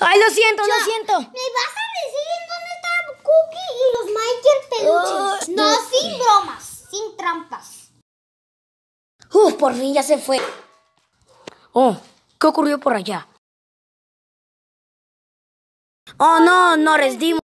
Ay, lo siento, lo siento. ¿Me vas a decir dónde está Cookie y los Michael peluches? no, no, sin bromas, sin trampas. Uf, por fin ya se fue. Oh, ¿qué ocurrió por allá? Oh, no, no, resdimos.